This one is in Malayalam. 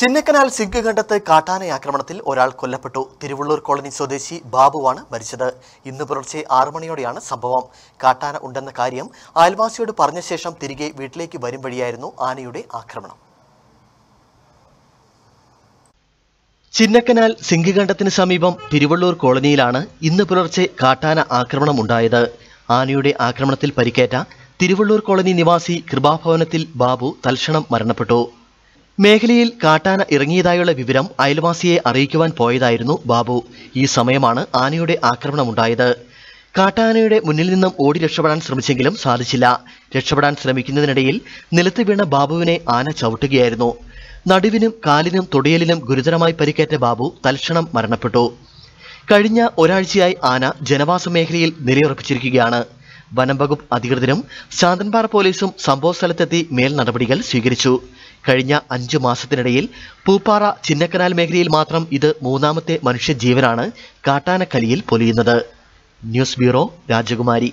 ചിന്നക്കനാൽ സിഗ് കണ്ടത്ത് കാട്ടാന ആക്രമണത്തിൽ ഒരാൾ കൊല്ലപ്പെട്ടു തിരുവള്ളൂർ കോളനി സ്വദേശി ബാബുവാണ് മരിച്ചത് ഇന്ന് പുലർച്ചെ ആറു മണിയോടെയാണ് സംഭവം കാട്ടാന ഉണ്ടെന്ന കാര്യം അയൽവാസിയോട് പറഞ്ഞ ശേഷം തിരികെ വീട്ടിലേക്ക് വരും വഴിയായിരുന്നു ആനയുടെ ആക്രമണം ചിന്നക്കനാൽ സിംഗികണ്ഠത്തിന് സമീപം തിരുവള്ളൂർ കോളനിയിലാണ് ഇന്ന് പുലർച്ചെ കാട്ടാന ഉണ്ടായത് ആനയുടെ ആക്രമണത്തിൽ പരിക്കേറ്റ തിരുവള്ളൂർ കോളനി നിവാസി കൃപാഭവനത്തിൽ ബാബു തൽക്ഷണം മരണപ്പെട്ടു മേഖലയിൽ കാട്ടാന ഇറങ്ങിയതായുള്ള വിവരം അയൽവാസിയെ അറിയിക്കുവാൻ പോയതായിരുന്നു ബാബു ഈ സമയമാണ് ആനയുടെ ആക്രമണമുണ്ടായത് കാട്ടാനയുടെ മുന്നിൽ നിന്നും ഓടി രക്ഷപ്പെടാൻ ശ്രമിച്ചെങ്കിലും സാധിച്ചില്ല രക്ഷപ്പെടാൻ ശ്രമിക്കുന്നതിനിടയിൽ നിലത്ത് വീണ ബാബുവിനെ ആന ചവിട്ടുകയായിരുന്നു നടുവിനും കാലിനും തൊടിയലിനും ഗുരുതരമായി പരിക്കേറ്റ ബാബു തൽക്ഷണം മരണപ്പെട്ടു കഴിഞ്ഞ ഒരാഴ്ചയായി ആന ജനവാസ മേഖലയിൽ നിലയുറപ്പിച്ചിരിക്കുകയാണ് വനം വകുപ്പ് അധികൃതരും ശാന്തൻപാറ പോലീസും സംഭവസ്ഥലത്തെത്തി മേൽ നടപടികൾ സ്വീകരിച്ചു കഴിഞ്ഞ അഞ്ചു മാസത്തിനിടയിൽ പൂപ്പാറ ചിന്നക്കനാൽ മേഖലയിൽ മാത്രം ഇത് മൂന്നാമത്തെ മനുഷ്യജീവനാണ് കാട്ടാനക്കലിയിൽ പൊലിയുന്നത് ന്യൂസ് ബ്യൂറോ രാജകുമാരി